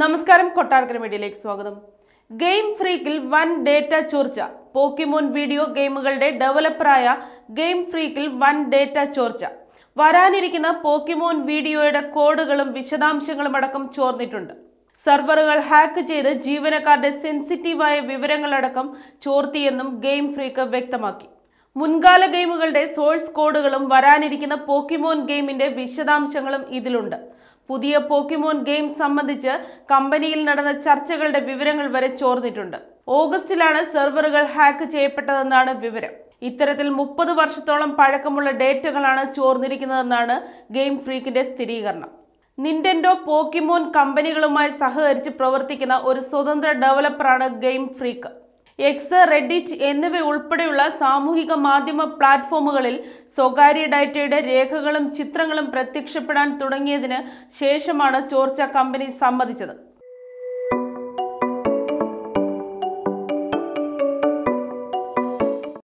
നമസ്കാരം കൊട്ടാരക്കര മീഡിയയിലേക്ക് സ്വാഗതം ഗെയിം ഫ്രീക്കിൽ വൻ ഡേറ്റ ചോർച്ച പോക്കിമോൻ വീഡിയോ ഗെയിമുകളുടെ ഡെവലപ്പറായ ഗെയിം ഫ്രീക്കിൽ വൻ ഡേറ്റ ചോർച്ച വരാനിരിക്കുന്ന പോക്കിമോൻ വീഡിയോയുടെ കോഡുകളും വിശദാംശങ്ങളും അടക്കം ചോർന്നിട്ടുണ്ട് സെർവറുകൾ ഹാക്ക് ചെയ്ത് ജീവനക്കാരുടെ സെൻസിറ്റീവായ വിവരങ്ങളടക്കം ചോർത്തിയെന്നും ഗെയിം ഫ്രീക്ക് വ്യക്തമാക്കി മുൻകാല ഗെയിമുകളുടെ സോഴ്സ് കോഡുകളും വരാനിരിക്കുന്ന പോക്കിമോൻ ഗെയിമിന്റെ വിശദാംശങ്ങളും ഇതിലുണ്ട് പുതിയ പോക്കിമോൻ ഗെയിം സംബന്ധിച്ച് കമ്പനിയിൽ നടന്ന ചർച്ചകളുടെ വിവരങ്ങൾ വരെ ചോർന്നിട്ടുണ്ട് ഓഗസ്റ്റിലാണ് സെർവറുകൾ ഹാക്ക് ചെയ്യപ്പെട്ടതെന്നാണ് വിവരം ഇത്തരത്തിൽ മുപ്പത് വർഷത്തോളം പഴക്കമുള്ള ഡേറ്റകളാണ് ചോർന്നിരിക്കുന്നതെന്നാണ് ഗെയിം ഫ്രീക്കിന്റെ സ്ഥിരീകരണം നിന്റെൻഡോ പോക്കിമോൻ കമ്പനികളുമായി സഹകരിച്ച് പ്രവർത്തിക്കുന്ന ഒരു സ്വതന്ത്ര ഡെവലപ്പറാണ് ഗെയിം ഫ്രീക്ക് എക്സ് റെഡിറ്റ് എന്നിവ ഉൾപ്പെടെയുള്ള സാമൂഹിക മാധ്യമ പ്ലാറ്റ്ഫോമുകളിൽ സ്വകാര്യ ഡാറ്റയുടെ രേഖകളും ചിത്രങ്ങളും പ്രത്യക്ഷപ്പെടാൻ തുടങ്ങിയതിന് ശേഷമാണ് ചോർച്ച കമ്പനി സമ്മതിച്ചത്